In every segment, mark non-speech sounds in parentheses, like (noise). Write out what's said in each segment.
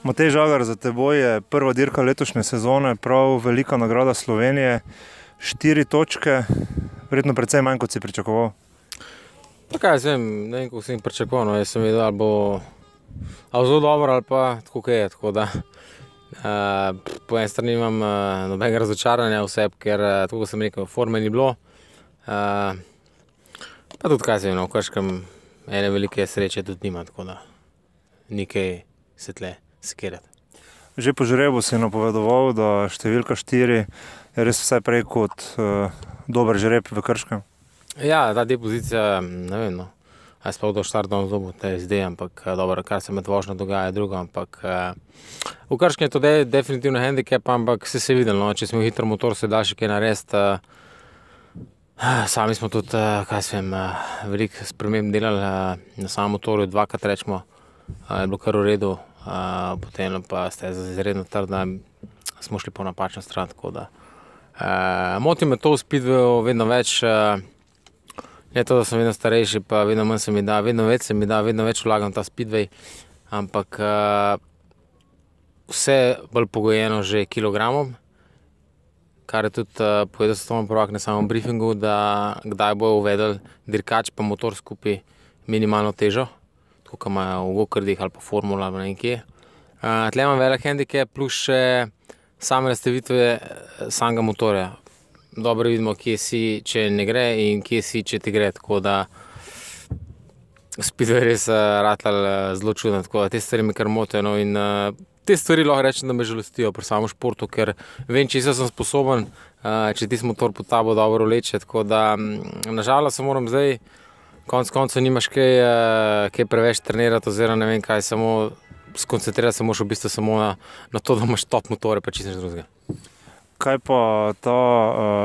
Matej Žagar, za teboj je prva dirka letošnje sezone, prav velika nagrada Slovenije, štiri točke, verjetno precej manj kot si pričakoval. Tako je, ne vem, kako sem jih pričakoval. No. Jaz sem videl, da bo zelo dobro ali pa tako, kaj je. Tako da, a, eh, po eni strani imam eh, nobenega razočaranja v sebi, ker eh, tako kot sem rekel, forme ni bilo. A, pa tudi kaj sem, no, v kažkem ene velike sreče tudi nima, tako da nekaj svetle skirati. Že po žrebu si napovedoval, da številka štiri je res vse prej kot uh, dober žreb v Krškem. Ja, ta depozicija, ne vem, no. Aj sploh do štarda na zobu, te zdaj, ampak eh, dobro, kar se med vožnjo dogaja, drugo, ampak uh, v Krškem je to de, definitivno handicap, ampak se je videlo, no. če smo hitro motor, se da še kaj narediti. Uh, (sighs) sami smo tudi, uh, kaj se vem, uh, veliko sprememb delali uh, na samem motorju, dvakrat rečemo, uh, je bilo kar v redu, uh, potem pa ste zelo trdi, da smo šli po napačni strani. Uh, e, Moti me to v spidu, vedno več. Uh, Je to, da sem vedno starejši, pa vedno manj se mi da, vedno več se mi da, vedno več vlagam ta speedway. Ampak uh, vse bolj pogojeno že kilogramom, kar je tudi uh, povedal svetovni prvak na samem briefingu, da kdaj bojo uvedli dirkač pa motor skupaj minimalno težo kot imajo v Gokrdih ali pa formula ali nekje. Uh, eh, Tele imam velik handicap, plus še same razstavitve eh, samega motorja. Dobro vidimo, kje si, če ne gre in kje si, če ti gre. Tako da spet je res eh, ratal zelo čudno. Tako da te stvari mi kar motijo. No, in uh, te stvari lahko rečem, da me žalostijo pri samem športu, ker vem, če sem sposoben, uh, če ti smo motor pod tabo dobro leče. Tako da mm, nažalost se moram zdaj konec koncev nimaš kaj, eh, kaj preveč trenirati, oziroma ne vem kaj, samo skoncentrirati se moraš v bistvu samo na, na to, da imaš top motore, pa čisto drugega. Kaj pa ta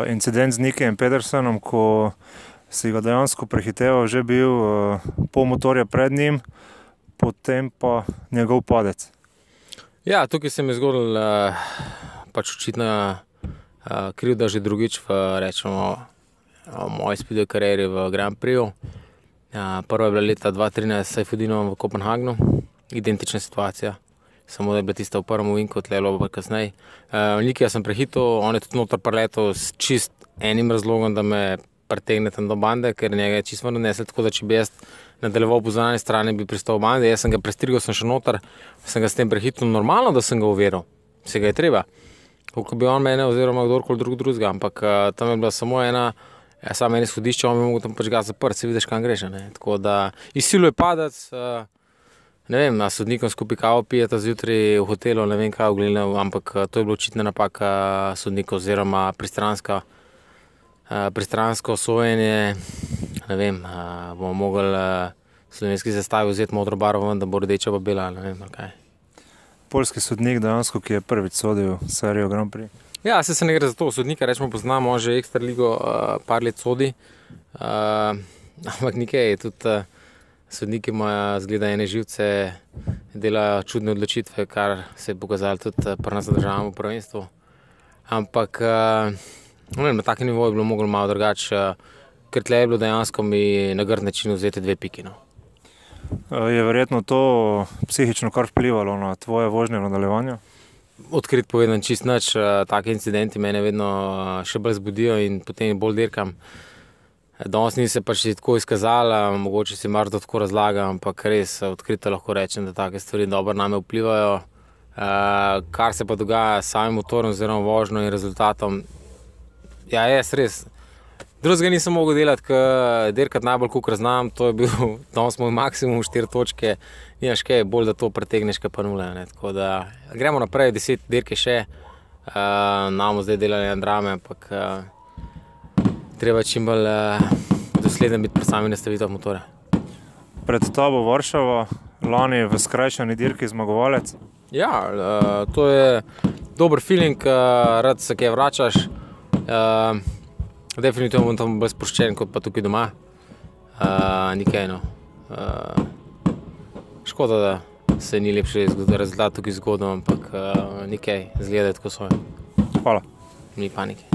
uh, incident z Nikom Petersonom, ko si ga dejansko prehiteval, že bil uh, pol motorja pred njim, potem pa njegov padec? Ja, tukaj se mi je zgodil uh, pač očitna uh, krivda, že drugič v, rečemo, v moji spidu karieri v Grand Prixu. Ja, prva je bila leta 2013 s Sajfudinom v Kopenhagnu, identična situacija. Samo da je bila tista v prvem uvinku, tle je bilo pa kasneje. Uh, eh, Nikaj ja sem prehitil, on je tudi notor preletel s čist enim razlogom, da me pretegne tam do bande, ker njega je čisto nadnesel, tako da če bi jaz nadaljeval po zunanji strani, bi pristal v bande. Jaz sem ga prestrigal, sem še notor, sem ga s tem prehitil, normalno, da sem ga uveril, se ga je treba. Kot bi on mene oziroma kdorkoli drug drugega, ampak uh, tam je bila samo ena. Ja, Samo en izhodišče, on bi lahko tam pač ga zaprl, si vidiš, kam greš. Tako da izsiluje padec. Eh, ne vem, na sodnikom skupaj kavo pijete zjutraj v hotelu, ne vem kaj, glede, ampak eh, to je bila očitna napaka eh, sodnika oziroma pristranska. Uh, pristransko sojenje, ne vem, uh, bomo mogli uh, slovenski zastavi vzeti modro barvo, da bo rdeča pa bila, ne vem, kaj. Poljski sodnik Dajansko, ki je prvič sodil serijo Grand Prix. Ja, se, se ne gre za to, sodnika rečemo, poznamo že ekstra ligo, eh, par let sodi. Uh, ampak nekaj je tudi, uh, sodniki imajo zgleda ene živce, delajo čudne odločitve, kar se je pokazalo tudi pri nas, državnemu prvenstvu. Ampak uh, na takem nivoju je bilo mogoče malo drugače, uh, ker tle je bilo dejansko mi na grd način vzeti dve pikino. Je verjetno to psihično kar vplivalo na tvoje vožnje v nadaljevanju? Odkrit povedano, čist noč, eh, take incidenti me vedno eh, še bolj zbudijo in potem bolj dirkam. Danes nisem se pač tako izkazala, eh, mogoče si malo tako razlagam, ampak res odkrito lahko rečem, da take stvari dobro name vplivajo. Kar se pa dogaja s samim motorjem, oziroma vožnjo in rezultatom, ja, jaz res drugega nisem mogel delati, ker derkat najbolj kukar znam, to je bil (laughs) tam smo imeli maksimum 4 točke, ni več kaj, bolj da to pretegneš, kaj pa nule. Tako da gremo naprej, 10 derke še, uh, namo zdaj delali na drame, ampak uh, treba čim bolj uh, eh, dosleden biti pri sami nastavitvi motora. Pred tobo Varšavo, lani v skrajšani dirki zmagovalec. Ja, uh, to je dober feeling, uh, rad se kaj vračaš. Uh, Definitivno bom tam bolj sproščen kot pa tukaj doma. Uh, Nikaj no. Uh, škoda, da se ni lepši rezultat tukaj zgodno, ampak uh, nikaj, zgledaj tako svoje. Hvala. Ni panike.